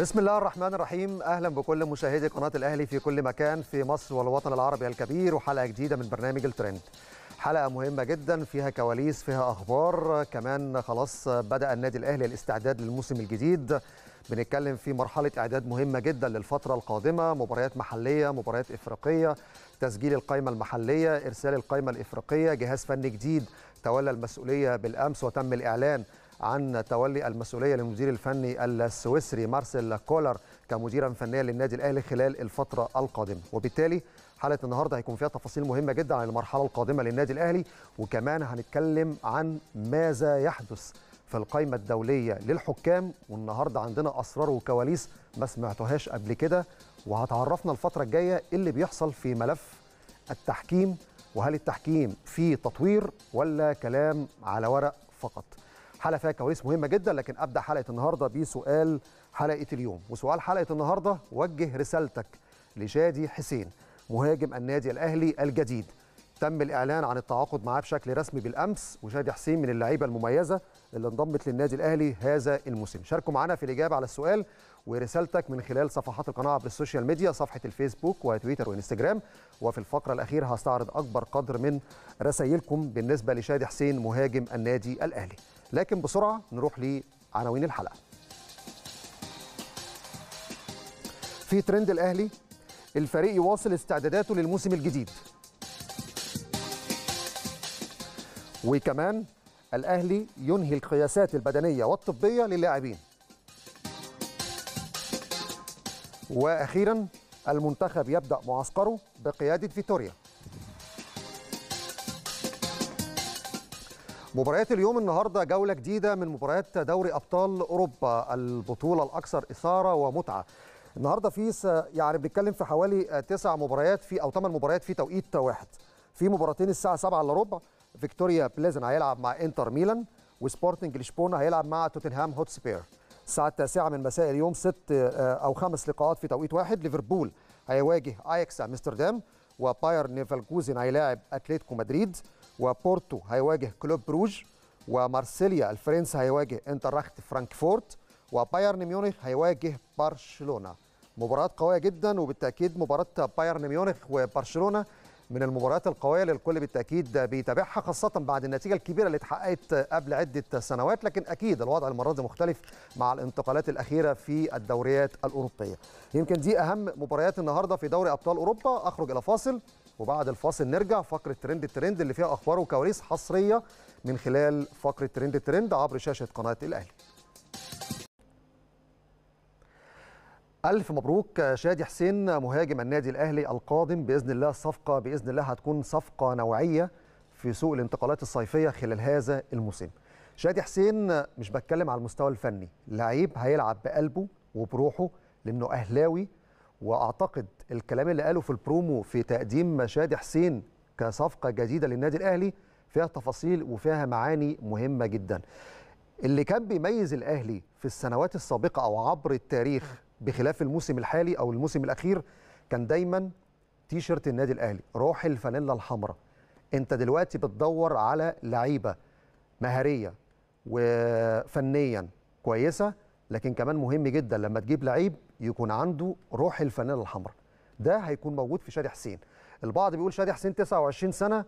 بسم الله الرحمن الرحيم اهلا بكل مشاهدي قناه الاهلي في كل مكان في مصر والوطن العربي الكبير وحلقه جديده من برنامج الترند حلقه مهمه جدا فيها كواليس فيها اخبار كمان خلاص بدا النادي الاهلي الاستعداد للموسم الجديد بنتكلم في مرحله اعداد مهمه جدا للفتره القادمه مباريات محليه مباريات افريقيه تسجيل القائمه المحليه ارسال القائمه الافريقيه جهاز فني جديد تولى المسؤوليه بالامس وتم الاعلان عن تولي المسؤولية للمدير الفني السويسري مارسيل كولر كمديرا فنيا للنادي الأهلي خلال الفترة القادمة وبالتالي حلقة النهاردة هيكون فيها تفاصيل مهمة جدا عن المرحلة القادمة للنادي الأهلي وكمان هنتكلم عن ماذا يحدث في القايمة الدولية للحكام والنهاردة عندنا أسرار وكواليس ما سمعتوهاش قبل كده وهتعرفنا الفترة الجاية اللي بيحصل في ملف التحكيم وهل التحكيم فيه تطوير ولا كلام على ورق فقط حلقه فيها كواليس مهمه جدا لكن ابدا حلقه النهارده بسؤال حلقه اليوم وسؤال حلقه النهارده وجه رسالتك لشادي حسين مهاجم النادي الاهلي الجديد تم الاعلان عن التعاقد معاه بشكل رسمي بالامس وشادي حسين من اللعيبه المميزه اللي انضمت للنادي الاهلي هذا الموسم شاركوا معنا في الاجابه على السؤال ورسالتك من خلال صفحات القناه عبر السوشيال ميديا صفحه الفيسبوك وتويتر وانستجرام وفي الفقره الاخيره هستعرض اكبر قدر من رسائلكم بالنسبه لشادي حسين مهاجم النادي الاهلي لكن بسرعه نروح لعناوين الحلقه في ترند الاهلي الفريق يواصل استعداداته للموسم الجديد وكمان الاهلي ينهي القياسات البدنيه والطبيه للاعبين واخيرا المنتخب يبدا معسكره بقياده فيتوريا مباريات اليوم النهارده جوله جديده من مباريات دوري ابطال اوروبا البطوله الاكثر اثاره ومتعه النهارده في س... يعني بنتكلم في حوالي تسع مباريات في او ثمان مباريات في توقيت واحد في مباراتين الساعه 7 الا ربع فيكتوريا بليزن هيلعب مع انتر ميلان وسبورتنج لشبونه هيلعب مع توتنهام هوتسبير الساعه 9 من مساء اليوم ست آه، او خمس لقاءات في توقيت واحد ليفربول هيواجه اياكس امستردام وبايرن ليفركوزن هيلاعب اتلتيكو مدريد وبورتو هيواجه كلوب بروج ومارسيليا الفرنسي هيواجه انترخت فرانكفورت وبايرن ميونخ هيواجه برشلونه مباريات قويه جدا وبالتاكيد مباراه بايرن ميونخ وبرشلونه من المباريات القويه اللي الكل بالتاكيد بيتابعها خاصه بعد النتيجه الكبيره اللي اتحققت قبل عده سنوات لكن اكيد الوضع المره دي مختلف مع الانتقالات الاخيره في الدوريات الاوروبيه يمكن دي اهم مباريات النهارده في دوري ابطال اوروبا اخرج الى فاصل وبعد الفاصل نرجع فقره ترند الترند اللي فيها اخبار وكواليس حصريه من خلال فقره ترند الترند عبر شاشه قناه الاهلي ألف مبروك شادي حسين مهاجم النادي الأهلي القادم بإذن الله الصفقة بإذن الله هتكون صفقة نوعية في سوق الانتقالات الصيفية خلال هذا الموسم شادي حسين مش بتكلم على المستوى الفني لعيب هيلعب بقلبه وبروحه لأنه أهلاوي واعتقد الكلام اللي قاله في البرومو في تقديم مشادي حسين كصفقه جديده للنادي الاهلي فيها تفاصيل وفيها معاني مهمه جدا. اللي كان بيميز الاهلي في السنوات السابقه او عبر التاريخ بخلاف الموسم الحالي او الموسم الاخير كان دايما تيشرت النادي الاهلي روح الفانيلا الحمراء انت دلوقتي بتدور على لعيبه مهاريه وفنيا كويسه لكن كمان مهم جدا لما تجيب لعيب يكون عنده روح الفانيلا الحمراء ده هيكون موجود في شادي حسين البعض بيقول شادي حسين 29 سنه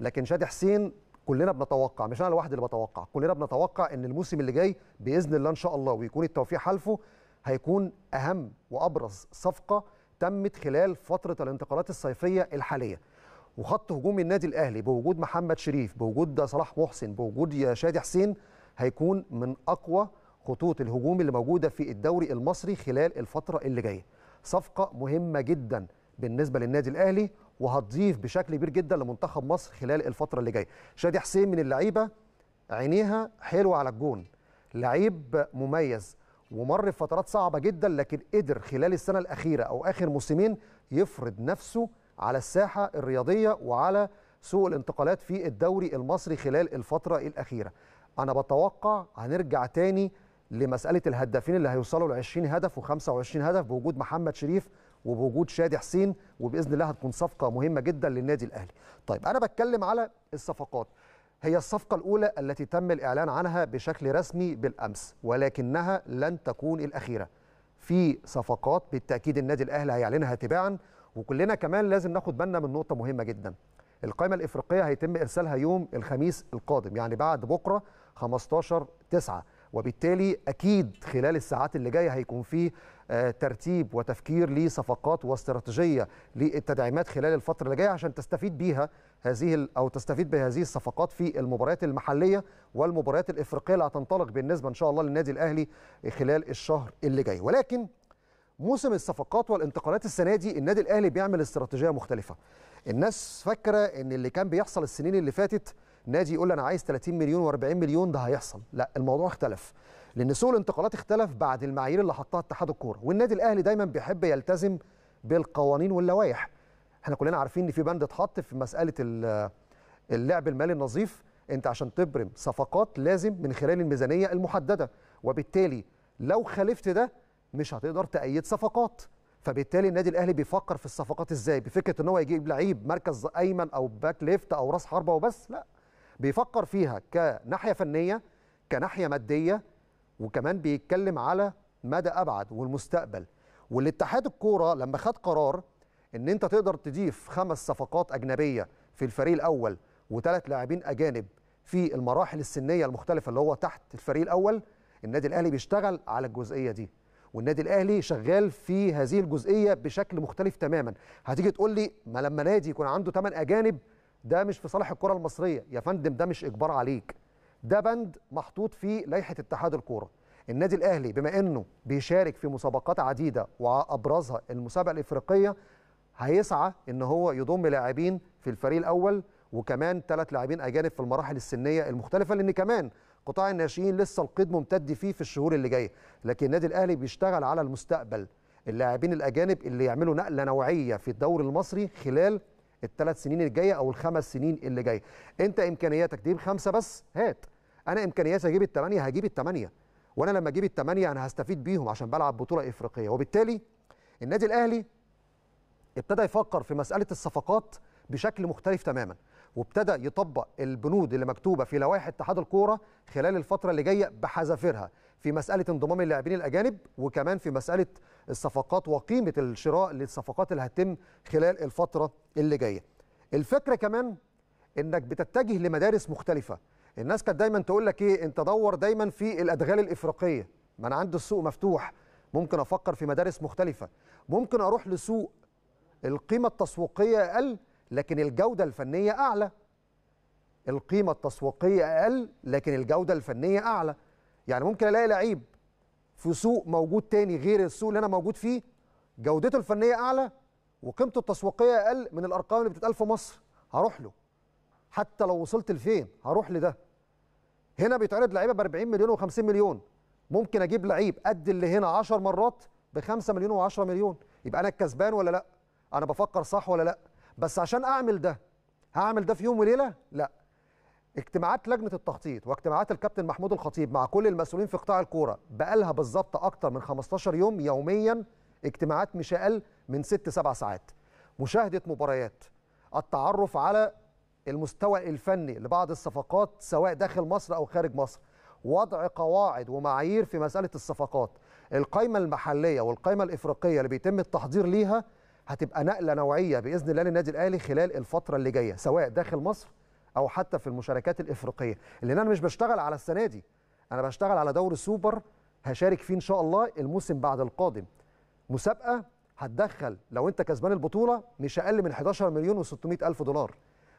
لكن شادي حسين كلنا بنتوقع مش انا لوحدي اللي بتوقع كلنا بنتوقع ان الموسم اللي جاي باذن الله ان شاء الله ويكون التوفيق حلفه هيكون اهم وابرز صفقه تمت خلال فتره الانتقالات الصيفيه الحاليه وخط هجوم النادي الاهلي بوجود محمد شريف بوجود صلاح محسن بوجود شادي حسين هيكون من اقوى خطوط الهجوم اللي موجوده في الدوري المصري خلال الفتره اللي جايه صفقه مهمه جدا بالنسبه للنادي الاهلي وهتضيف بشكل كبير جدا لمنتخب مصر خلال الفتره اللي جايه شادي حسين من اللعيبه عينيها حلوه على الجون لعيب مميز ومر بفترات صعبه جدا لكن قدر خلال السنه الاخيره او اخر موسمين يفرض نفسه على الساحه الرياضيه وعلى سوق الانتقالات في الدوري المصري خلال الفتره الاخيره انا بتوقع هنرجع تاني لمساله الهدافين اللي هيوصلوا ل 20 هدف و25 هدف بوجود محمد شريف وبوجود شادي حسين وباذن الله هتكون صفقه مهمه جدا للنادي الاهلي. طيب انا بتكلم على الصفقات. هي الصفقه الاولى التي تم الاعلان عنها بشكل رسمي بالامس ولكنها لن تكون الاخيره. في صفقات بالتاكيد النادي الاهلي هيعلنها تباعا وكلنا كمان لازم ناخد بالنا من نقطه مهمه جدا. القائمه الافريقيه هيتم ارسالها يوم الخميس القادم يعني بعد بكره 15 9 وبالتالي اكيد خلال الساعات اللي جايه هيكون في آه، ترتيب وتفكير لصفقات واستراتيجيه للتدعيمات خلال الفتره اللي جايه عشان تستفيد بيها هذه او تستفيد بهذه الصفقات في المباريات المحليه والمباريات الافريقيه اللي هتنطلق بالنسبه ان شاء الله للنادي الاهلي خلال الشهر اللي جاي ولكن موسم الصفقات والانتقالات السنه دي النادي الاهلي بيعمل استراتيجيه مختلفه الناس فاكره ان اللي كان بيحصل السنين اللي فاتت نادي يقول انا عايز 30 مليون و40 مليون ده هيحصل لا الموضوع اختلف لان سوق الانتقالات اختلف بعد المعايير اللي حطها اتحاد الكوره والنادي الاهلي دايما بيحب يلتزم بالقوانين واللوائح احنا كلنا عارفين ان في بند اتحط في مساله اللعب المالي النظيف انت عشان تبرم صفقات لازم من خلال الميزانيه المحدده وبالتالي لو خالفت ده مش هتقدر تأيد صفقات فبالتالي النادي الاهلي بيفكر في الصفقات ازاي بفكره ان هو يجيب لعيب مركز ايمن او باك ليفت او راس حربه وبس لا بيفكر فيها كناحيه فنيه كناحيه ماديه وكمان بيتكلم على مدى ابعد والمستقبل والاتحاد الكوره لما خد قرار ان انت تقدر تضيف خمس صفقات اجنبيه في الفريق الاول وثلاث لاعبين اجانب في المراحل السنيه المختلفه اللي هو تحت الفريق الاول النادي الاهلي بيشتغل على الجزئيه دي والنادي الاهلي شغال في هذه الجزئيه بشكل مختلف تماما هتيجي تقول لي ما لما نادي يكون عنده ثمان اجانب ده مش في صالح الكره المصريه يا فندم ده مش اجبار عليك ده بند محطوط في لائحه اتحاد الكوره النادي الاهلي بما انه بيشارك في مسابقات عديده وابرزها المسابقه الافريقيه هيسعى ان هو يضم لاعبين في الفريق الاول وكمان ثلاث لاعبين اجانب في المراحل السنيه المختلفه لان كمان قطاع الناشئين لسه القيد ممتد فيه في الشهور اللي جايه لكن النادي الاهلي بيشتغل على المستقبل اللاعبين الاجانب اللي يعملوا نقله نوعيه في الدوري المصري خلال الثلاث سنين الجايه او الخمس سنين اللي جايه انت امكانياتك تجيب خمسه بس هات انا امكانياتي اجيب الثمانيه هجيب الثمانيه وانا لما اجيب الثمانيه انا هستفيد بيهم عشان بلعب بطوله افريقيه وبالتالي النادي الاهلي ابتدى يفكر في مساله الصفقات بشكل مختلف تماما وابتدى يطبق البنود اللي مكتوبه في لوائح اتحاد الكوره خلال الفتره اللي جايه بحذافيرها في مساله انضمام اللاعبين الاجانب وكمان في مساله الصفقات وقيمه الشراء للصفقات اللي هتتم خلال الفتره اللي جايه. الفكره كمان انك بتتجه لمدارس مختلفه. الناس كانت دايما تقول لك ايه انت دور دايما في الادغال الافريقيه، ما انا عندي السوق مفتوح، ممكن افكر في مدارس مختلفه، ممكن اروح لسوق القيمه التسويقيه اقل لكن الجوده الفنيه اعلى. القيمه التسويقيه اقل لكن الجوده الفنيه اعلى. يعني ممكن الاقي لعيب في سوق موجود تاني غير السوق اللي انا موجود فيه جودته الفنيه اعلى وقيمته التسويقيه اقل من الارقام اللي بتتقال في مصر هروح له حتى لو وصلت لفين هروح لده هنا بيتعرض لعيبه ب 40 مليون و50 مليون ممكن اجيب لعيب قد اللي هنا 10 مرات ب 5 مليون و10 مليون يبقى انا الكسبان ولا لا انا بفكر صح ولا لا بس عشان اعمل ده هعمل ده في يوم وليله لا اجتماعات لجنه التخطيط واجتماعات الكابتن محمود الخطيب مع كل المسؤولين في قطاع الكوره بقالها بالظبط اكتر من 15 يوم يوميا اجتماعات مش اقل من 6 7 ساعات مشاهده مباريات التعرف على المستوى الفني لبعض الصفقات سواء داخل مصر او خارج مصر وضع قواعد ومعايير في مساله الصفقات القائمه المحليه والقائمه الافريقيه اللي بيتم التحضير ليها هتبقى نقله نوعيه باذن الله للنادي الاهلي خلال الفتره اللي جايه سواء داخل مصر او حتى في المشاركات الافريقيه لان انا مش بشتغل على السنه دي انا بشتغل على دوري سوبر هشارك فيه ان شاء الله الموسم بعد القادم مسابقه هتدخل لو انت كسبان البطوله مش اقل من 11 مليون و600 الف دولار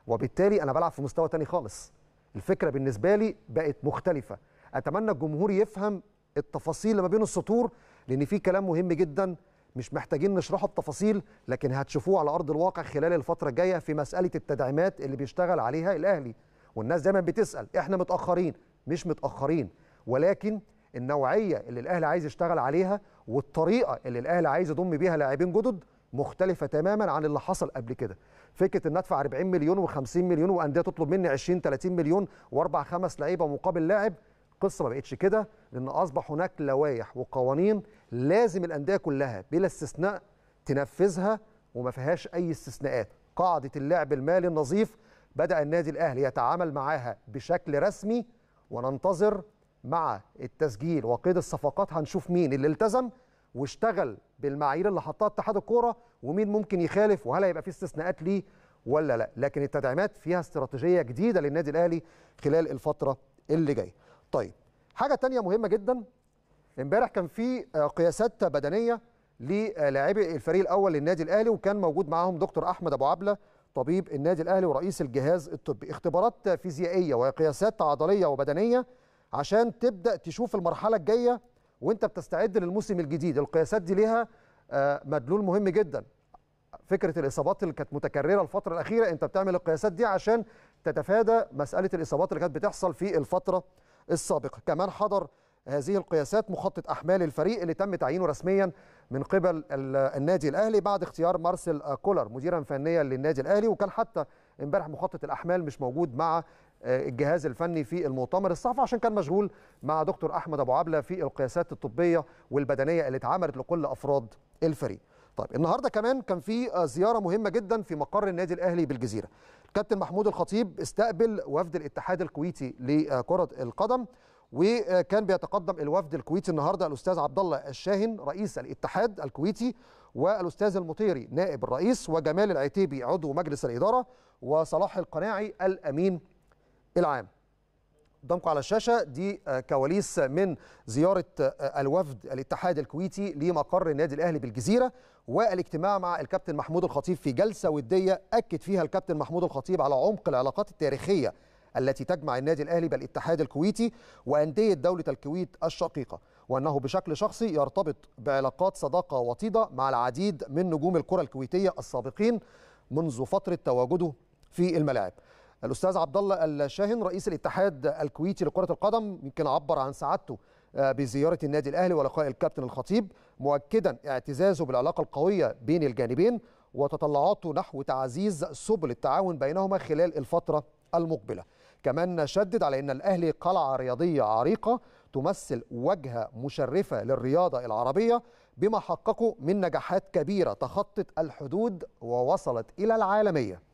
وبالتالي انا بلعب في مستوى تاني خالص الفكره بالنسبه لي بقت مختلفه اتمنى الجمهور يفهم التفاصيل اللي ما بين السطور لان في كلام مهم جدا مش محتاجين نشرحه التفاصيل لكن هتشوفوه على ارض الواقع خلال الفتره الجايه في مساله التدعيمات اللي بيشتغل عليها الاهلي والناس دايما بتسال احنا متاخرين مش متاخرين ولكن النوعيه اللي الاهلي عايز يشتغل عليها والطريقه اللي الاهلي عايز يضم بيها لاعبين جدد مختلفه تماما عن اللي حصل قبل كده فكره ان ادفع 40 مليون و50 مليون وانديه تطلب مني 20 30 مليون واربع خمس لعيبه مقابل لاعب القصه ما بقتش كده لان اصبح هناك لوائح وقوانين لازم الانديه كلها بلا استثناء تنفذها وما فيهاش اي استثناءات قاعده اللعب المالي النظيف بدا النادي الاهلي يتعامل معاها بشكل رسمي وننتظر مع التسجيل وقيد الصفقات هنشوف مين اللي التزم واشتغل بالمعايير اللي حطها اتحاد الكوره ومين ممكن يخالف وهل هيبقى في استثناءات ليه ولا لا لكن التدعيمات فيها استراتيجيه جديده للنادي الاهلي خلال الفتره اللي جايه طيب حاجه تانية مهمه جدا امبارح كان في آه، قياسات بدنيه للاعبي الفريق الاول للنادي الاهلي وكان موجود معاهم دكتور احمد ابو عبله طبيب النادي الاهلي ورئيس الجهاز الطبي اختبارات فيزيائيه وقياسات عضليه وبدنيه عشان تبدا تشوف المرحله الجايه وانت بتستعد للموسم الجديد القياسات دي ليها آه، مدلول مهم جدا فكره الاصابات اللي كانت متكرره الفتره الاخيره انت بتعمل القياسات دي عشان تتفادى مساله الاصابات اللي كانت بتحصل في الفتره السابقة كمان حضر هذه القياسات مخطط أحمال الفريق اللي تم تعيينه رسميا من قبل النادي الأهلي بعد اختيار مارسيل كولر مديرا فنيا للنادي الأهلي وكان حتى امبارح مخطط الأحمال مش موجود مع آه، الجهاز الفني في المؤتمر الصحفي عشان كان مشغول مع دكتور أحمد أبو عبلة في القياسات الطبية والبدنية اللي اتعملت لكل أفراد الفريق طيب النهارده كمان كان في آه، زياره مهمه جدا في مقر النادي الاهلي بالجزيره كابتن محمود الخطيب استقبل وفد الاتحاد الكويتي لكرة القدم وكان بيتقدم الوفد الكويتي النهارده الاستاذ عبد الله الشاهن رئيس الاتحاد الكويتي والاستاذ المطيري نائب الرئيس وجمال العتيبي عضو مجلس الاداره وصلاح القناعي الامين العام قدامكم على الشاشه دي آه، كواليس من زياره آه، الوفد الاتحاد الكويتي لمقر النادي الاهلي بالجزيره والاجتماع مع الكابتن محمود الخطيب في جلسه وديه اكد فيها الكابتن محمود الخطيب على عمق العلاقات التاريخيه التي تجمع النادي الاهلي بالاتحاد الكويتي وانديه دوله الكويت الشقيقه وانه بشكل شخصي يرتبط بعلاقات صداقه وطيده مع العديد من نجوم الكره الكويتيه السابقين منذ فتره تواجده في الملاعب الاستاذ عبد الله الشاهن رئيس الاتحاد الكويتي لكره القدم يمكن عبر عن سعادته آه، بزياره النادي الاهلي ولقاء الكابتن الخطيب مؤكدا اعتزازه بالعلاقه القويه بين الجانبين وتطلعاته نحو تعزيز سبل التعاون بينهما خلال الفتره المقبله كمان شدد على ان الاهلي قلعه رياضيه عريقه تمثل وجهه مشرفه للرياضه العربيه بما حققه من نجاحات كبيره تخطت الحدود ووصلت الى العالميه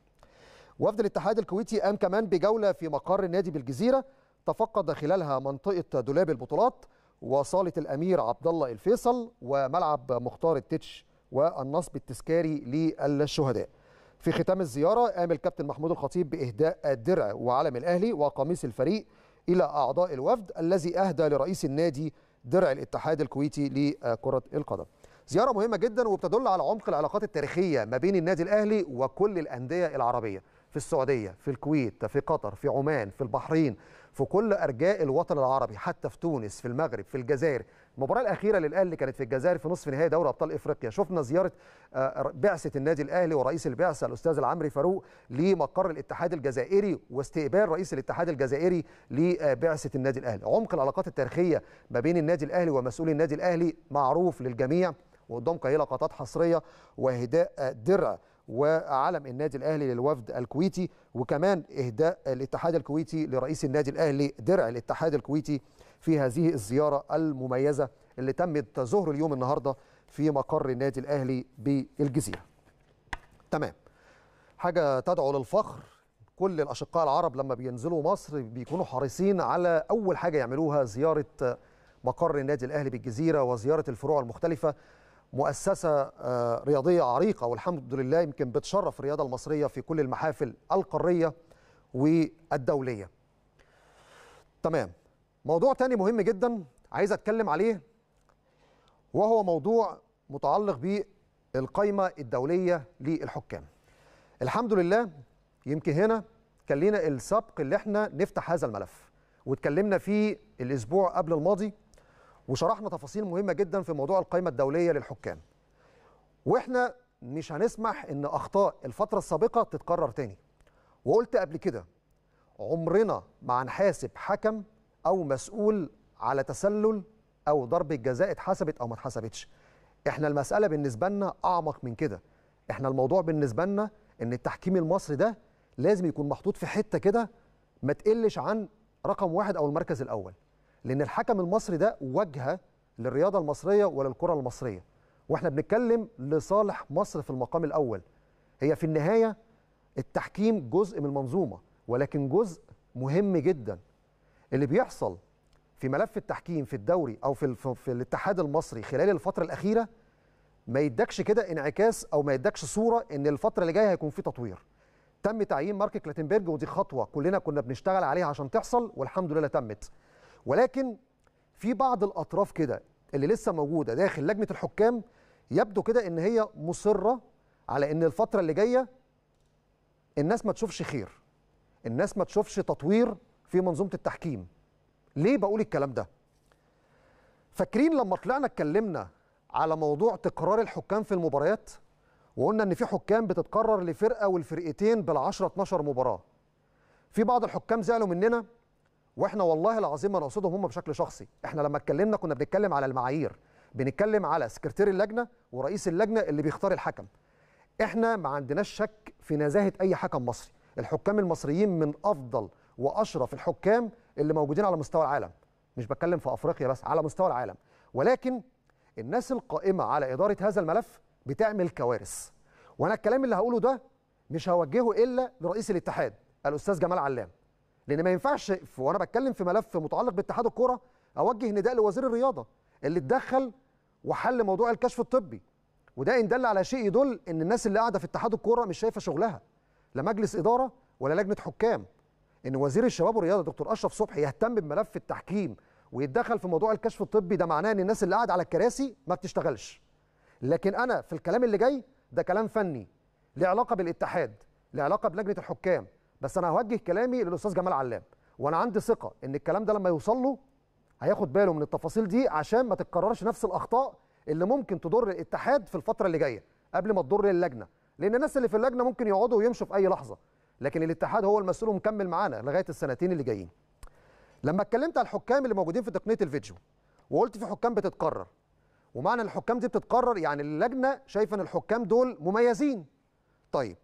وفد الاتحاد الكويتي قام كمان بجولة في مقر النادي بالجزيرة تفقد خلالها منطقة دولاب البطولات وصالة الأمير عبد الله الفيصل وملعب مختار التتش والنصب التذكاري للشهداء في ختام الزيارة قام الكابتن محمود الخطيب بإهداء الدرع وعلم الأهلي وقميص الفريق إلى أعضاء الوفد الذي أهدى لرئيس النادي درع الاتحاد الكويتي لكرة القدم زيارة مهمة جدا وبتدل على عمق العلاقات التاريخية ما بين النادي الأهلي وكل الأندية العربية في السعوديه في الكويت في قطر في عمان في البحرين في كل ارجاء الوطن العربي حتى في تونس في المغرب في الجزائر المباراه الاخيره للاهلي كانت في الجزائر في نصف نهائي دوري ابطال افريقيا شفنا زياره آه، بعثه النادي الاهلي ورئيس البعثه الاستاذ العمري فاروق لمقر الاتحاد الجزائري واستقبال رئيس الاتحاد الجزائري لبعثه النادي الاهلي عمق العلاقات التاريخيه ما بين النادي الاهلي ومسؤولي النادي الاهلي معروف للجميع وقدام قليله لقطات حصريه وهداء درع وعلم النادي الاهلي للوفد الكويتي وكمان اهداء الاتحاد الكويتي لرئيس النادي الاهلي درع الاتحاد الكويتي في هذه الزياره المميزه اللي تمت ظهر اليوم النهارده في مقر النادي الاهلي بالجزيره. تمام. حاجه تدعو للفخر كل الاشقاء العرب لما بينزلوا مصر بيكونوا حريصين على اول حاجه يعملوها زياره مقر النادي الاهلي بالجزيره وزياره الفروع المختلفه مؤسسة آه، رياضية عريقة والحمد لله يمكن بتشرف الرياضة المصرية في كل المحافل القارية والدولية تمام موضوع تاني مهم جدا عايز أتكلم عليه وهو موضوع متعلق بالقايمة الدولية للحكام الحمد لله يمكن هنا كان لينا السبق اللي احنا نفتح هذا الملف واتكلمنا فيه الأسبوع قبل الماضي وشرحنا تفاصيل مهمه جدا في موضوع القائمه الدوليه للحكام واحنا مش هنسمح ان اخطاء الفتره السابقه تتكرر تاني وقلت قبل كده عمرنا ما هنحاسب حكم او مسؤول على تسلل او ضربه جزاء اتحسبت او ما اتحسبتش احنا المساله بالنسبه لنا اعمق من كده احنا الموضوع بالنسبه لنا ان التحكيم المصري ده لازم يكون محطوط في حته كده ما تقلش عن رقم واحد او المركز الاول لان الحكم المصري ده واجهه للرياضه المصريه وللكره المصريه واحنا بنتكلم لصالح مصر في المقام الاول هي في النهايه التحكيم جزء من المنظومه ولكن جزء مهم جدا اللي بيحصل في ملف التحكيم في الدوري او في, في الاتحاد المصري خلال الفتره الاخيره ما يدكش كده انعكاس او ما يدكش صوره ان الفتره اللي جايه هيكون في تطوير تم تعيين مارك كلاتنبرج ودي خطوه كلنا كنا بنشتغل عليها عشان تحصل والحمد لله تمت ولكن في بعض الاطراف كده اللي لسه موجوده داخل لجنه الحكام يبدو كده ان هي مصره على ان الفتره اللي جايه الناس ما تشوفش خير الناس ما تشوفش تطوير في منظومه التحكيم ليه بقول الكلام ده فاكرين لما طلعنا اتكلمنا على موضوع تقرار الحكام في المباريات وقلنا ان في حكام بتتكرر لفرقه والفرقتين بال10 12 مباراه في بعض الحكام زعلوا مننا واحنا والله العظيم ما نقصدهم هم بشكل شخصي احنا لما اتكلمنا كنا بنتكلم على المعايير بنتكلم على سكرتير اللجنه ورئيس اللجنه اللي بيختار الحكم احنا ما عندناش شك في نزاهه اي حكم مصري الحكام المصريين من افضل واشرف الحكام اللي موجودين على مستوى العالم مش بتكلم في افريقيا بس على مستوى العالم ولكن الناس القائمه على اداره هذا الملف بتعمل كوارث وانا الكلام اللي هقوله ده مش هوجهه الا لرئيس الاتحاد الاستاذ جمال علام لان ما ينفعش وانا بتكلم في ملف متعلق باتحاد الكوره اوجه نداء لوزير الرياضه اللي اتدخل وحل موضوع الكشف الطبي وده ان دل على شيء يدل ان الناس اللي قاعده في اتحاد الكوره مش شايفه شغلها لا مجلس اداره ولا لجنه حكام ان وزير الشباب والرياضه دكتور اشرف صبحي يهتم بملف التحكيم ويتدخل في موضوع الكشف الطبي ده معناه ان الناس اللي قاعده على الكراسي ما بتشتغلش لكن انا في الكلام اللي جاي ده كلام فني له علاقه بالاتحاد له علاقه بلجنه الحكام بس انا هوجه كلامي للاستاذ جمال علام وانا عندي ثقه ان الكلام ده لما يوصل له هياخد باله من التفاصيل دي عشان ما تتكررش نفس الاخطاء اللي ممكن تضر الاتحاد في الفتره اللي جايه قبل ما تضر اللجنه لان الناس اللي في اللجنه ممكن يقعدوا ويمشوا في اي لحظه لكن الاتحاد هو المسؤول ومكمل معانا لغايه السنتين اللي جايين لما اتكلمت على الحكام اللي موجودين في تقنيه الفيديو وقلت في حكام بتتكرر ومعنى الحكام دي بتتكرر يعني اللجنه شايفه ان الحكام دول مميزين طيب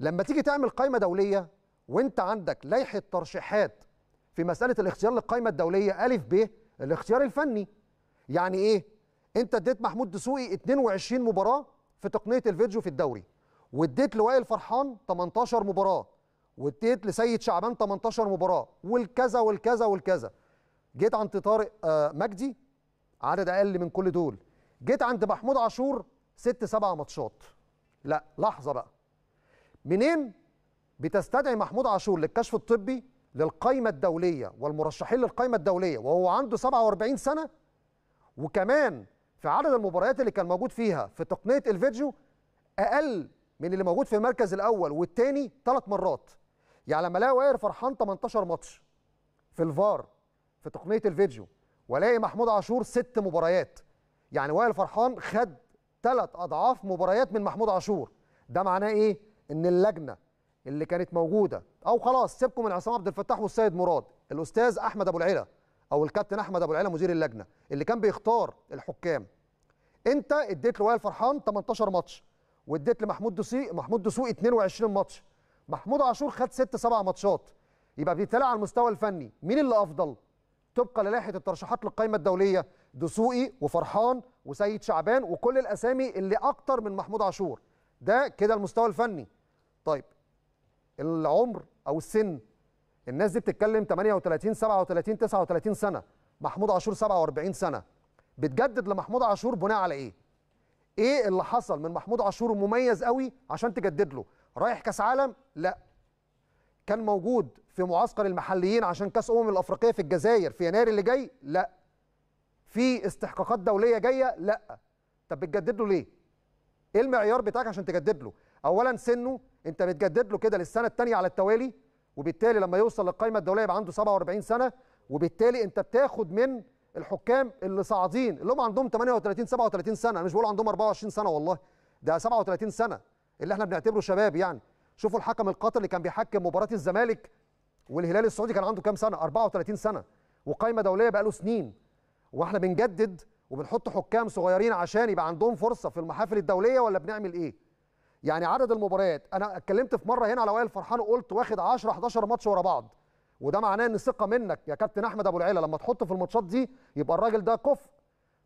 لما تيجي تعمل قائمه دوليه وانت عندك لائحه ترشيحات في مساله الاختيار للقائمه الدوليه الف ب الاختيار الفني يعني ايه انت اديت محمود دسوقي 22 مباراه في تقنيه الفيديو في الدوري واديت لوائل فرحان 18 مباراه واديت لسيد شعبان 18 مباراه والكذا والكذا والكذا جيت عند طارق آه، مجدي عدد اقل من كل دول جيت عند محمود عاشور ست سبع ماتشات لا لحظه بقى منين بتستدعي محمود عاشور للكشف الطبي للقائمة الدولية والمرشحين للقائمة الدولية وهو عنده 47 سنة وكمان في عدد المباريات اللي كان موجود فيها في تقنية الفيديو أقل من اللي موجود في المركز الأول والثاني ثلاث مرات يعني لما الاقي وائر فرحان 18 ماتش في الفار في تقنية الفيديو والاقي محمود عاشور ست مباريات يعني وائل فرحان خد ثلاث أضعاف مباريات من محمود عاشور ده معناه إيه؟ إن اللجنة اللي كانت موجوده او خلاص سيبكم من عصام عبد الفتاح والسيد مراد الاستاذ احمد ابو العلا او الكابتن احمد ابو العلا مدير اللجنه اللي كان بيختار الحكام انت اديت لوائل فرحان 18 ماتش واديت لمحمود دوسي محمود دسوقي 22 ماتش محمود عاشور خد 6 7 ماتشات يبقى بيتطلع على المستوى الفني مين اللي افضل طبقا للائحه الترشيحات للقائمه الدوليه دسوقي وفرحان وسيد شعبان وكل الاسامي اللي اكتر من محمود عاشور ده كده المستوى الفني طيب العمر او السن الناس دي بتتكلم 38 37 39 سنه محمود عاشور 47 سنه بتجدد لمحمود عاشور بناء على ايه ايه اللي حصل من محمود عاشور مميز قوي عشان تجدد له رايح كاس عالم لا كان موجود في معسكر المحليين عشان كاس امم الافريقيه في الجزائر في يناير اللي جاي لا في استحقاقات دوليه جايه لا طب بتجدد له ليه ايه المعيار بتاعك عشان تجدد له اولا سنه انت بتجدد له كده للسنه الثانيه على التوالي وبالتالي لما يوصل للقائمه الدوليه يبقى عنده 47 سنه وبالتالي انت بتاخد من الحكام اللي صاعدين اللي هم عندهم 38 37 سنه انا مش بقول عندهم 24 سنه والله ده 37 سنه اللي احنا بنعتبره شباب يعني شوفوا الحكم القطري اللي كان بيحكم مباراه الزمالك والهلال السعودي كان عنده كام سنه 34 سنه وقائمه دوليه بقاله سنين واحنا بنجدد وبنحط حكام صغيرين عشان يبقى عندهم فرصه في المحافل الدوليه ولا بنعمل ايه يعني عدد المباريات انا اتكلمت في مره هنا على وائل فرحان وقلت واخد 10 11 ماتش ورا بعض وده معناه ان الثقه منك يا كابتن احمد ابو العيله لما تحط في الماتشات دي يبقى الراجل ده كفء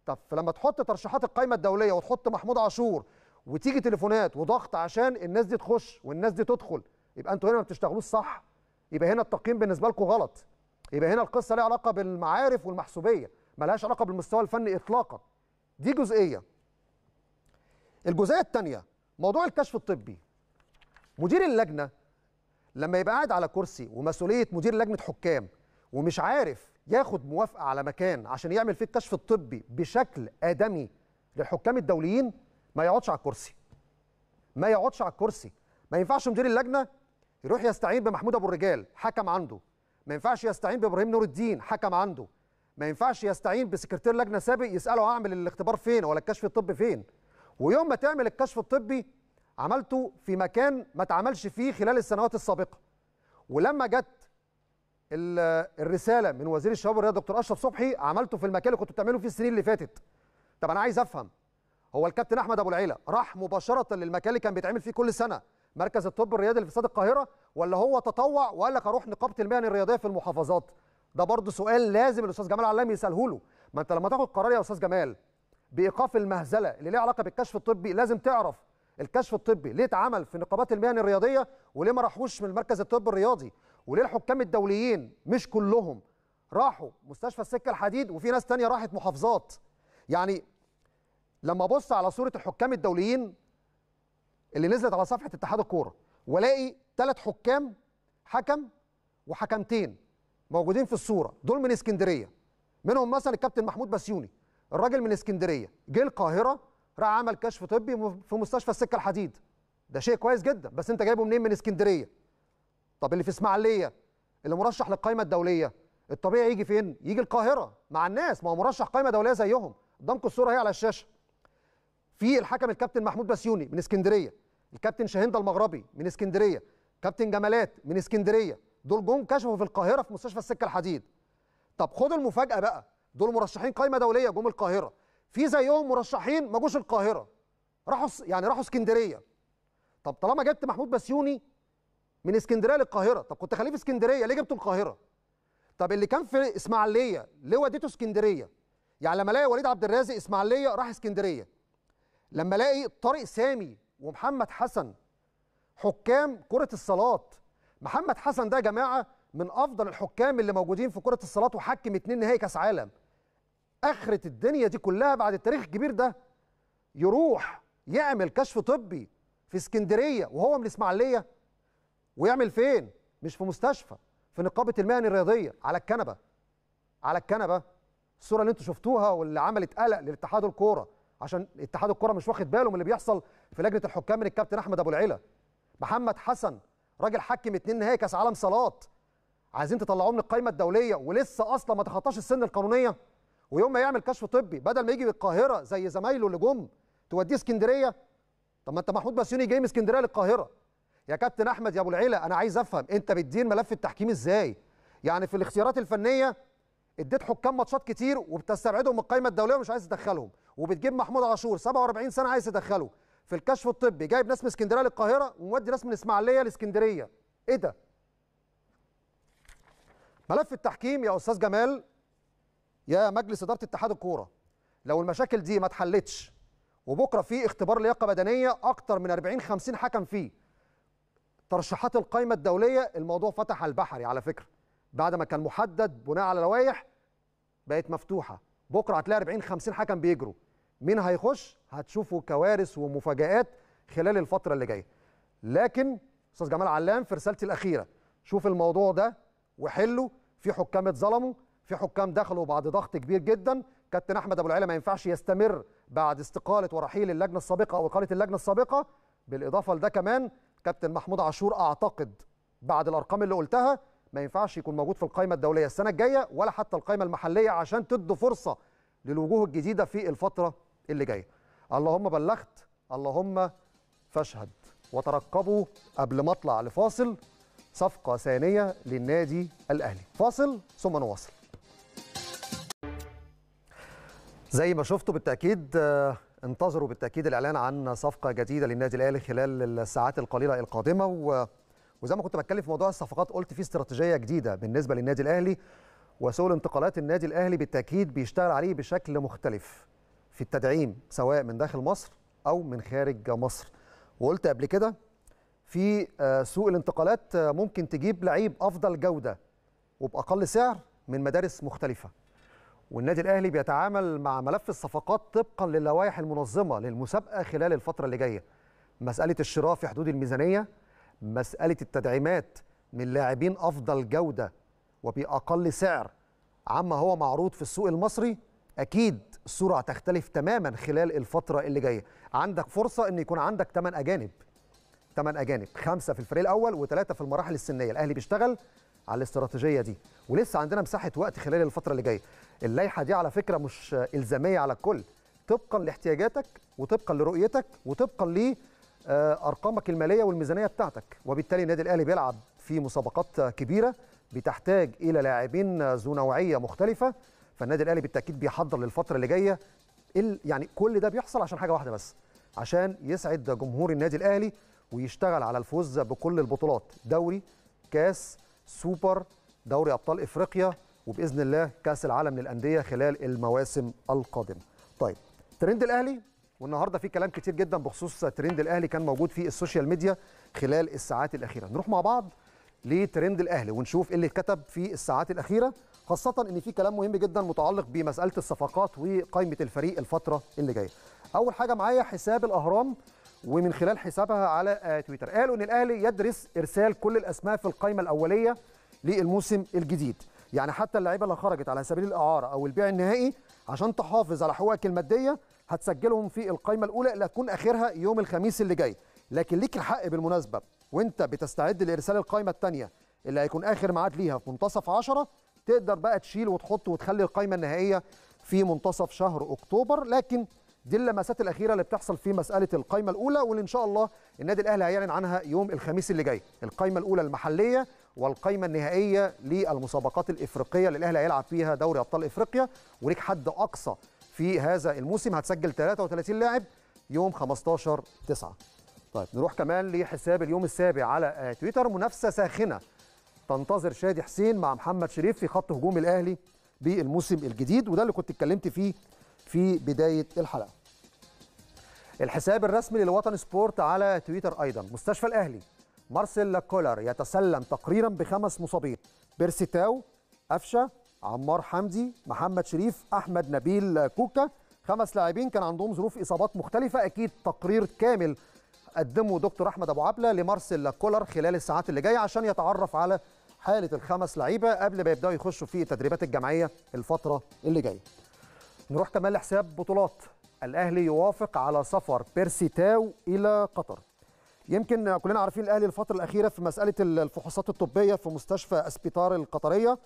طب فلما تحط ترشيحات القائمه الدوليه وتحط محمود عاشور وتيجي تليفونات وضغط عشان الناس دي تخش والناس دي تدخل يبقى انتوا هنا ما بتشتغلوش صح يبقى هنا التقييم بالنسبه لكم غلط يبقى هنا القصه ليها علاقه بالمعارف والمحسوبيه ملهاش علاقه بالمستوى الفني اطلاقا دي جزئيه الجزئيه الثانيه موضوع الكشف الطبي مدير اللجنه لما يبقى قاعد على كرسي ومسؤوليه مدير لجنه حكام ومش عارف ياخد موافقه على مكان عشان يعمل فيه الكشف الطبي بشكل ادمي للحكام الدوليين ما يقعدش على الكرسي ما يقعدش على الكرسي ما ينفعش مدير اللجنه يروح يستعين بمحمود ابو الرجال حكم عنده ما ينفعش يستعين بابراهيم نور الدين حكم عنده ما ينفعش يستعين بسكرتير لجنه سابق يساله اعمل الاختبار فين ولا الكشف الطبي فين ويوم ما تعمل الكشف الطبي عملته في مكان ما اتعملش فيه خلال السنوات السابقه ولما جت الرساله من وزير الشباب والرياضه دكتور اشرف صبحي عملته في المكان اللي كنت بتعمله فيه السنين اللي فاتت طب انا عايز افهم هو الكابتن احمد ابو العيله راح مباشره للمكان اللي كان بيتعمل فيه كل سنه مركز الطب الرياضي في استاد القاهره ولا هو تطوع وقال لك اروح نقابه المهن الرياضيه في المحافظات ده برضه سؤال لازم الاستاذ جمال علام يساله له ما انت لما تاخد قرار يا استاذ جمال بايقاف المهزله اللي ليها علاقه بالكشف الطبي لازم تعرف الكشف الطبي ليه اتعمل في نقابات المهن الرياضيه وليه ما راحوش من المركز الطبي الرياضي وليه الحكام الدوليين مش كلهم راحوا مستشفى السكه الحديد وفي ناس تانية راحت محافظات يعني لما ابص على صوره الحكام الدوليين اللي نزلت على صفحه اتحاد الكوره والاقي ثلاث حكام حكم وحكمتين موجودين في الصوره دول من اسكندريه منهم مثلا الكابتن محمود بسيوني الراجل من اسكندريه جه القاهره راح عمل كشف طبي في مستشفى السكه الحديد ده شيء كويس جدا بس انت جايبه منين من اسكندريه طب اللي في اسماعيليه اللي مرشح للقائمه الدوليه الطبيعي يجي فين يجي القاهره مع الناس ما هو مرشح قائمه دوليه زيهم قدامكم الصوره اهي على الشاشه في الحكم الكابتن محمود بسيوني من اسكندريه الكابتن شاهندة المغربي من اسكندريه كابتن جمالات من اسكندريه دول جم كشفوا في القاهره في مستشفى السكه الحديد طب خد المفاجاه بقى دول مرشحين قائمه دوليه جم القاهره في زيهم مرشحين ما جوش القاهره راحوا يعني راحوا اسكندريه طب طالما جبت محمود بسيوني من اسكندريه للقاهره طب كنت خليه في اسكندريه ليه جبته القاهره طب اللي كان في اسماعيليه ليه وديته اسكندريه يعني لما الاقي وليد عبد الرازق اسماعيليه راح اسكندريه لما الاقي طارق سامي ومحمد حسن حكام كره الصالات محمد حسن ده يا جماعه من افضل الحكام اللي موجودين في كره الصالات وحكم اتنين نهائي كاس عالم اخره الدنيا دي كلها بعد التاريخ الكبير ده يروح يعمل كشف طبي في اسكندريه وهو من الاسماعيليه ويعمل فين مش في مستشفى في نقابه المهن الرياضيه على الكنبه على الكنبه الصوره اللي انتم شفتوها واللي عملت قلق للاتحاد الكوره عشان اتحاد الكوره مش واخد باله من اللي بيحصل في لجنه الحكام من الكابتن احمد ابو العيله محمد حسن راجل حكم اتنين نهائي كاس عالم صالات عايزين تطلعوه من القائمه الدوليه ولسه اصلا ما تخطاش السن القانونيه ويوم ما يعمل كشف طبي بدل ما يجي للقاهره زي زمايله اللي جم توديه اسكندريه طب ما انت محمود بسيوني جاي من اسكندريه للقاهره يا كابتن احمد يا ابو العيله انا عايز افهم انت بتدير ملف التحكيم ازاي يعني في الاختيارات الفنيه اديت حكام ماتشات كتير وبتستبعدهم من القائمه الدوليه ومش عايز تدخلهم وبتجيب محمود عاشور 47 سنه عايز تدخله في الكشف الطبي جايب ناس من اسكندريه للقاهره ومودي ناس من اسماعيليه لاسكندريه ايه ده ملف التحكيم يا استاذ جمال يا مجلس اداره اتحاد الكوره لو المشاكل دي ما اتحلتش وبكره في اختبار لياقه بدنيه اكتر من 40 50 حكم فيه ترشيحات القائمه الدوليه الموضوع فتح البحري على فكره بعد ما كان محدد بناء على لوائح بقت مفتوحه بكره هتلاقي 40 50 حكم بيجروا مين هيخش هتشوفوا كوارث ومفاجآت خلال الفتره اللي جايه لكن استاذ جمال علام في رسالتي الاخيره شوف الموضوع ده وحله في حكام اتظلموا في حكام دخلوا بعد ضغط كبير جدا كابتن احمد ابو العلا ما ينفعش يستمر بعد استقاله ورحيل اللجنه السابقه او اقاله اللجنه السابقه بالاضافه لده كمان كابتن محمود عاشور اعتقد بعد الارقام اللي قلتها ما ينفعش يكون موجود في القائمه الدوليه السنه الجايه ولا حتى القائمه المحليه عشان تدوا فرصه للوجوه الجديده في الفتره اللي جايه اللهم بلغت اللهم فاشهد وترقبوا قبل ما اطلع لفاصل صفقة ثانية للنادي الأهلي فاصل ثم نواصل زي ما شفتوا بالتأكيد آه، انتظروا بالتأكيد الإعلان عن صفقة جديدة للنادي الأهلي خلال الساعات القليلة القادمة و... وزي ما كنت بتكلم في موضوع الصفقات قلت في استراتيجية جديدة بالنسبة للنادي الأهلي وسوق انتقالات النادي الأهلي بالتأكيد بيشتغل عليه بشكل مختلف في التدعيم سواء من داخل مصر أو من خارج مصر وقلت قبل كده في آه، سوق الانتقالات آه، ممكن تجيب لعيب افضل جوده وباقل سعر من مدارس مختلفه والنادي الاهلي بيتعامل مع ملف الصفقات طبقا للوائح المنظمه للمسابقه خلال الفتره اللي جايه مساله الشراء في حدود الميزانيه مساله التدعيمات من لاعبين افضل جوده وباقل سعر عما هو معروض في السوق المصري اكيد الصوره هتختلف تماما خلال الفتره اللي جايه عندك فرصه ان يكون عندك 8 اجانب ثمان اجانب خمسه في الفريق الاول وثلاثه في المراحل السنيه الاهلي بيشتغل على الاستراتيجيه دي ولسه عندنا مساحه وقت خلال الفتره اللي جايه اللائحه دي على فكره مش الزاميه على الكل طبقا لاحتياجاتك وطبقا لرؤيتك وطبقا لارقامك آه، الماليه والميزانيه بتاعتك وبالتالي النادي الاهلي بيلعب في مسابقات كبيره بتحتاج الى لاعبين ذو نوعيه مختلفه فالنادي الاهلي بالتاكيد بيحضر للفتره اللي جايه يعني كل ده بيحصل عشان حاجه واحده بس عشان يسعد جمهور النادي الاهلي ويشتغل على الفوز بكل البطولات دوري كاس سوبر دوري ابطال افريقيا وباذن الله كاس العالم للانديه خلال المواسم القادمه طيب ترند الاهلي والنهارده في كلام كتير جدا بخصوص ترند الاهلي كان موجود في السوشيال ميديا خلال الساعات الاخيره نروح مع بعض لترند الاهلي ونشوف ايه اللي اتكتب في الساعات الاخيره خاصه ان في كلام مهم جدا متعلق بمساله الصفقات وقائمه الفريق الفتره اللي جايه اول حاجه معايا حساب الاهرام ومن خلال حسابها على آه، تويتر قالوا ان الاهلي يدرس ارسال كل الاسماء في القائمه الاوليه للموسم الجديد يعني حتى اللعيبه اللي خرجت على سبيل الاعاره او البيع النهائي عشان تحافظ على حقوقك الماديه هتسجلهم في القائمه الاولى اللي هتكون اخرها يوم الخميس اللي جاي لكن ليك الحق بالمناسبه وانت بتستعد لارسال القائمه الثانيه اللي هيكون اخر ميعاد ليها في منتصف 10 تقدر بقى تشيل وتحط وتخلي القائمه النهائيه في منتصف شهر اكتوبر لكن دي اللمسات الاخيره اللي بتحصل في مساله القايمه الاولى واللي ان شاء الله النادي الاهلي هيعلن عنها يوم الخميس اللي جاي القايمه الاولى المحليه والقايمه النهائيه للمسابقات الافريقيه اللي الاهلي هيلعب فيها دوري ابطال افريقيا وليك حد اقصى في هذا الموسم هتسجل 33 لاعب يوم 15 9 طيب نروح كمان لحساب اليوم السابع على آه، تويتر منافسه ساخنه تنتظر شادي حسين مع محمد شريف في خط هجوم الاهلي بالموسم الجديد وده اللي كنت اتكلمت فيه في بدايه الحلقه الحساب الرسمي للوطن سبورت على تويتر أيضا مستشفى الأهلي مارسيل لاكولر يتسلم تقريرا بخمس مصابين بيرسي تاو أفشة عمار حمدي محمد شريف أحمد نبيل كوكا خمس لاعبين كان عندهم ظروف إصابات مختلفة أكيد تقرير كامل قدمه دكتور أحمد أبو عبلة لمارسيل كولر خلال الساعات اللي جاية عشان يتعرف على حالة الخمس لعيبة قبل ما يبدأوا يخشوا في التدريبات الجماعية الفترة اللي جاية نروح كمان لحساب بطولات الاهلي يوافق على سفر بيرسي تاو الى قطر يمكن كلنا عارفين الاهلي الفتره الاخيره في مساله الفحوصات الطبيه في مستشفى اسبيطار القطريه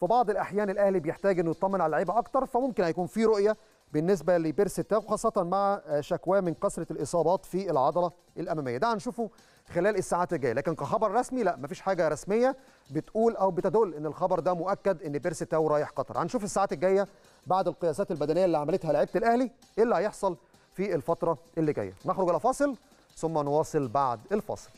في بعض الاحيان الاهلي بيحتاج انه يطمن على اللعيبه اكتر فممكن هيكون في رؤيه بالنسبه لبيرسي تاو خاصه مع شكواه من كثره الاصابات في العضله الاماميه ده هنشوفه خلال الساعات الجايه لكن كخبر رسمي لا مفيش حاجه رسميه بتقول او بتدل ان الخبر ده مؤكد ان بيرسي تاو رايح قطر هنشوف الساعات الجايه بعد القياسات البدنيه اللي عملتها لعيبه الاهلي ايه اللي هيحصل في الفتره اللي جايه نخرج الى فاصل ثم نواصل بعد الفاصل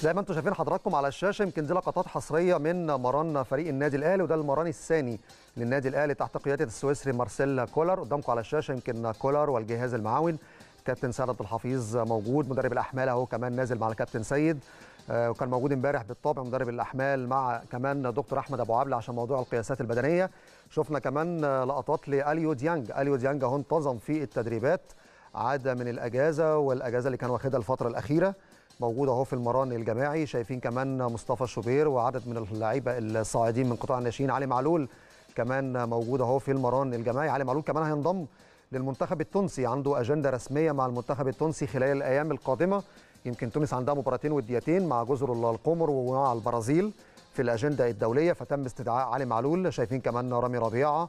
زي ما انتم شايفين حضراتكم على الشاشه يمكن دي لقطات حصريه من مران فريق النادي الاهلي وده المران الثاني للنادي الاهلي تحت قياده السويسري مارسيل كولر قدامكم على الشاشه يمكن كولر والجهاز المعاون كابتن سعد عبد الحفيظ موجود مدرب الاحمال اهو كمان نازل مع الكابتن سيد آه، وكان موجود امبارح بالطبع مدرب الاحمال مع كمان دكتور احمد ابو عبله عشان موضوع القياسات البدنيه شفنا كمان لقطات لاليو ديانج اليو ديانج اهو انتظم في التدريبات عاد من الاجازه والاجازه اللي كان واخدها الفتره الاخيره موجود اهو في المران الجماعي شايفين كمان مصطفى الشوبير وعدد من اللعيبه الصاعدين من قطاع الناشئين علي معلول كمان موجود اهو في المران الجماعي علي معلول كمان هينضم للمنتخب التونسي عنده اجنده رسميه مع المنتخب التونسي خلال الايام القادمه يمكن تونس عندها مباراتين وديتين مع جزر القمر ومع البرازيل في الاجنده الدوليه فتم استدعاء علي معلول شايفين كمان رامي ربيعه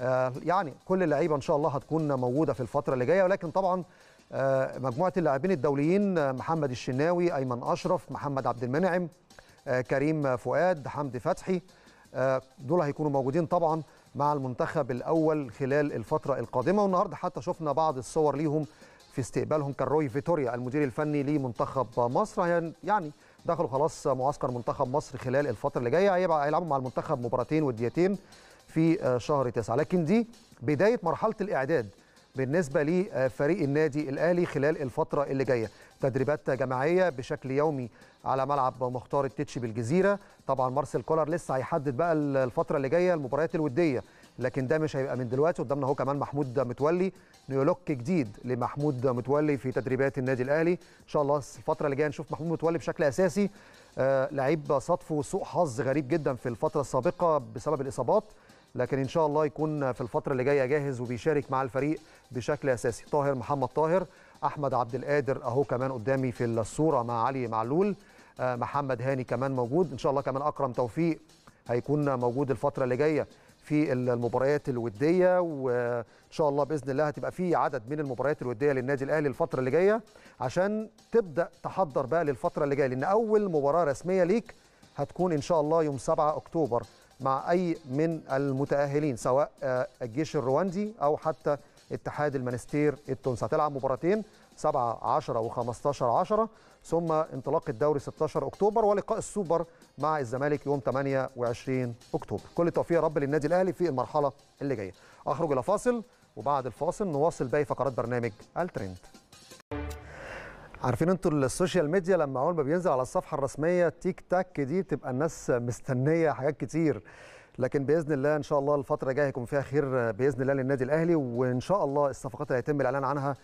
آه، يعني كل اللعيبه ان شاء الله هتكون موجوده في الفتره اللي جايه ولكن طبعا آه، مجموعه اللاعبين الدوليين آه، محمد الشناوي ايمن اشرف محمد عبد المنعم آه، كريم فؤاد حمدي فتحي دول هيكونوا موجودين طبعا مع المنتخب الاول خلال الفتره القادمه والنهارده حتى شفنا بعض الصور ليهم في استقبالهم كان روي فيتوريا المدير الفني لمنتخب مصر يعني دخلوا خلاص معسكر منتخب مصر خلال الفتره اللي جايه هيبقى هيلعبوا مع المنتخب مباراتين وديتين في شهر تسعة لكن دي بدايه مرحله الاعداد بالنسبه لفريق النادي الاهلي خلال الفتره اللي جايه تدريبات جماعيه بشكل يومي على ملعب مختار التتش بالجزيره طبعا مارسيل كولر لسه هيحدد بقى الفتره اللي جايه المباريات الوديه لكن ده مش هيبقى من دلوقتي قدامنا هو كمان محمود متولي نيولوك جديد لمحمود متولي في تدريبات النادي الاهلي ان شاء الله الفتره اللي جايه نشوف محمود متولي بشكل اساسي آه لعيب صدفه سوء حظ غريب جدا في الفتره السابقه بسبب الاصابات لكن ان شاء الله يكون في الفتره اللي جايه جاهز وبيشارك مع الفريق بشكل اساسي طاهر محمد طاهر احمد عبد القادر اهو كمان قدامي في الصوره مع علي معلول آه، محمد هاني كمان موجود ان شاء الله كمان اكرم توفيق هيكون موجود الفتره اللي جايه في المباريات الوديه وان شاء الله باذن الله هتبقى في عدد من المباريات الوديه للنادي الاهلي الفتره اللي جايه عشان تبدا تحضر بقى للفتره اللي جايه لان اول مباراه رسميه ليك هتكون ان شاء الله يوم 7 اكتوبر مع أي من المتأهلين سواء آه، الجيش الرواندي أو حتى اتحاد المانستير التونسي هتلعب مباراتين 7 10 و15 10 ثم انطلاق الدوري 16 اكتوبر ولقاء السوبر مع الزمالك يوم 28 اكتوبر كل التوفيق يا رب للنادي الاهلي في المرحله اللي جايه اخرج الى فاصل وبعد الفاصل نواصل باقي فقرات برنامج الترند عارفين انتوا السوشيال ميديا لما اول ما بينزل على الصفحه الرسميه تيك تاك دي بتبقى الناس مستنيه حاجات كتير لكن باذن الله ان شاء الله الفتره الجايه هيكون فيها خير باذن الله للنادي الاهلي وان شاء الله الصفقات اللي هيتم الاعلان عنها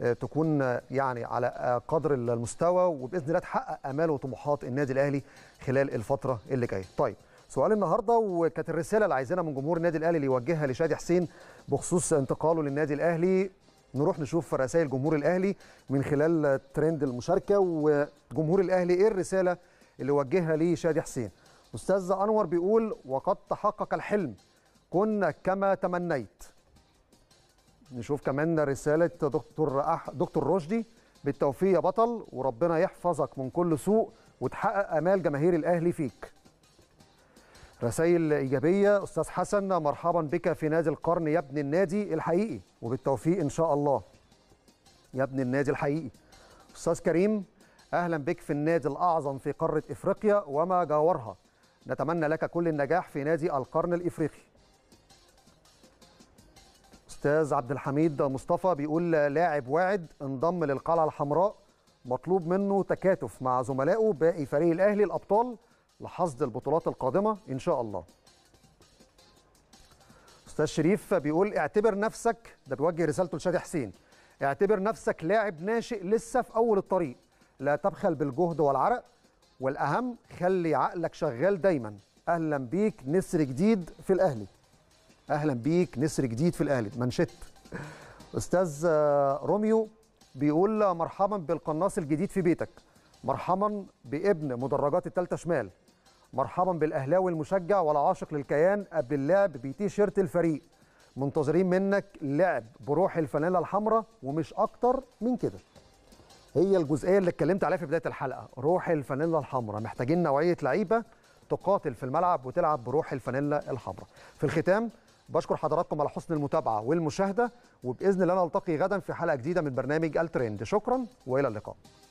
آه، تكون آه، يعني على آه، قدر المستوى وباذن الله تحقق امال وطموحات النادي الاهلي خلال الفتره اللي جايه. طيب سؤال النهارده وكانت الرساله اللي عايزينها من جمهور النادي الاهلي اللي يوجهها لشادي حسين بخصوص انتقاله للنادي الاهلي نروح نشوف رسائل جمهور الاهلي من خلال ترند المشاركه وجمهور الاهلي ايه الرساله اللي وجهها ليه شادي حسين استاذ انور بيقول وقد تحقق الحلم كنا كما تمنيت نشوف كمان رساله دكتور أح... دكتور رشدي بالتوفيق يا بطل وربنا يحفظك من كل سوء وتحقق امال جماهير الاهلي فيك رسائل إيجابية أستاذ حسن مرحبا بك في نادي القرن يا ابن النادي الحقيقي وبالتوفيق إن شاء الله يا ابن النادي الحقيقي أستاذ كريم أهلا بك في النادي الأعظم في قارة إفريقيا وما جاورها نتمنى لك كل النجاح في نادي القرن الإفريقي أستاذ عبد الحميد مصطفى بيقول لاعب واعد انضم للقلعة الحمراء مطلوب منه تكاتف مع زملائه باقي فريق الأهلي الأبطال لحصد البطولات القادمه ان شاء الله استاذ شريف بيقول اعتبر نفسك ده بيوجه رسالته لشادي حسين اعتبر نفسك لاعب ناشئ لسه في اول الطريق لا تبخل بالجهد والعرق والاهم خلي عقلك شغال دايما اهلا بيك نسر جديد في الاهلي اهلا بيك نسر جديد في الاهلي منشت استاذ روميو بيقول مرحبا بالقناص الجديد في بيتك مرحبا بابن مدرجات الثالثه شمال مرحبا بالاهلاوي المشجع والعاشق للكيان قبل اللعب بتي شيرت الفريق منتظرين منك لعب بروح الفانيلا الحمراء ومش اكتر من كده هي الجزئيه اللي اتكلمت عليها في بدايه الحلقه روح الفانيلا الحمراء محتاجين نوعيه لعيبه تقاتل في الملعب وتلعب بروح الفانيلا الحمراء في الختام بشكر حضراتكم على حسن المتابعه والمشاهده وباذن الله نلتقي غدا في حلقه جديده من برنامج الترند شكرا والى اللقاء